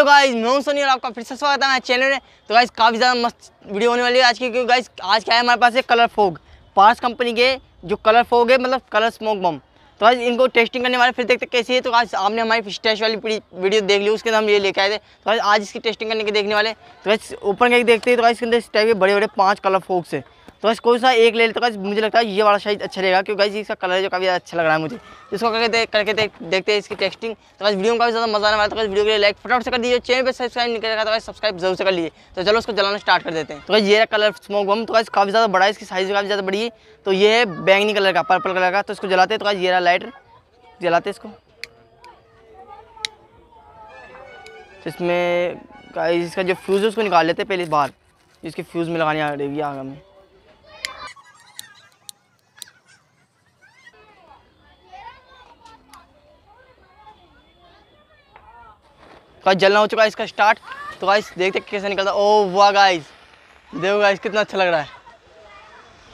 hello guys मैं हूं सोनी और आपका फिर से स्वागत है हमारे चैनल में तो गाइस काफ़ी ज़्यादा मस्त वीडियो होने वाली है आज की क्योंकि गाइस आज क्या है हमारे पास एक कलर फोग पार्स कंपनी के जो कलर फोग है मतलब कलर स्मोक बम तो आज इनको टेस्टिंग करने वाले फिर देखते कैसी है तो आज आपने हमारी फिश टेस्ट वाली पूरी वीडियो देख ली उसके अंदर हम ये लेके आए थे तो आज इसकी टेस्टिंग करने के देखने वाले तो गाइस ओपन करके देखते हैं तो गाइस इसके अंदर इस टाइप के बड़े बड़े पाँच कलर फोग्स है तो बस कोई सा एक ले लेते तो मुझे लगता है ये वाला शायद अच्छा रहेगा क्योंकि गाइस इसका कलर जो काफ़ी अच्छा लग रहा है मुझे तो इसको करके देख करके देख देखते हैं इसकी टेस्टिंग तो बस वीडियो में काफ़ी ज़्यादा मजा आने वाला तो वीडियो के लिए लाइक फटाफट से कर दीजिए चैनल पर सब्सक्राइब नहीं करेगा तो सब्सक्राइब जरूर से कर लीजिए तो चलो उसको जलाना स्टार्ट कर देते हैं तो ये कलर स्मोक बम तो काफ़ी ज़्यादा बड़ा है इसकी साइज़ काफ़ी ज़्यादा बड़ी है तो ये है बैंगनी कलर का पर्पल कलर का तो इसको जलाते तो ये रहा लाइटर जलाते इसको तो इसमें इसका जो फ्यूज़ है उसको निकाल लेते हैं पहले बाहर इसके फ्यूज़ में लगाने आ है आगे में का जलना हो चुका है इसका स्टार्ट तो गाइस देखते कैसे निकलता ओ वाह गाइस देखो गाइस कितना अच्छा लग रहा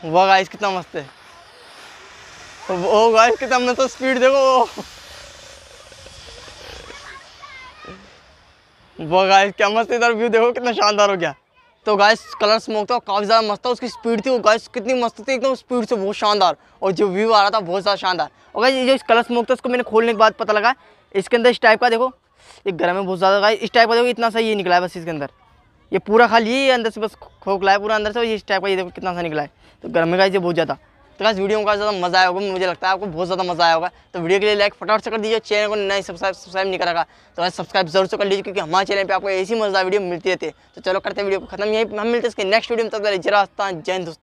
है वाह गाइस कितना मस्त है ओ गाइस कितना मस्त स्पीड देखो वाह गाइस क्या मस्त इधर व्यू देखो कितना शानदार हो गया तो गाइस कलर स्मोक था काफ़ी ज़्यादा मस्त था उसकी स्पीड थी वो गाइस कितनी मस्त थी एकदम स्पीड से बहुत शानदार और जो व्यू आ रहा था बहुत ज़्यादा शानदार और गाइस ये जो कलर स्मोक था उसको मैंने खोलने के बाद पता लगा इसके अंदर इस टाइप का देखो ये गर्म है बहुत ज़्यादा इस टाइप का देखो इतना सा ये निकला है बस इसके अंदर ये पूरा खाली ये अंदर से बस खोखला है पूरा अंदर से इस टाइप का ये देखो कितना सा निकला है तो गर्म है ये बहुत ज़्यादा तो गाइस वीडियो का ज़्यादा मज़ा आया होगा मुझे लगता है आपको बहुत ज़्यादा मज़ा आया होगा तो वीडियो के लिए लाइक फटाफट से कर दीजिए चैनल को नए सब्सक्राइब सब्सक्राइब नहीं करेगा तो गाइस सब्सक्राइब जरूर से कर लीजिए क्योंकि हमारे चैनल पे आपको ऐसी मज़ा वीडियो मिलती रहती है तो चलो करते हैं वीडियो को खत्म यही हम मिलते हैं इसके नेक्स्ट वीडियो में तक जरा जय हिंद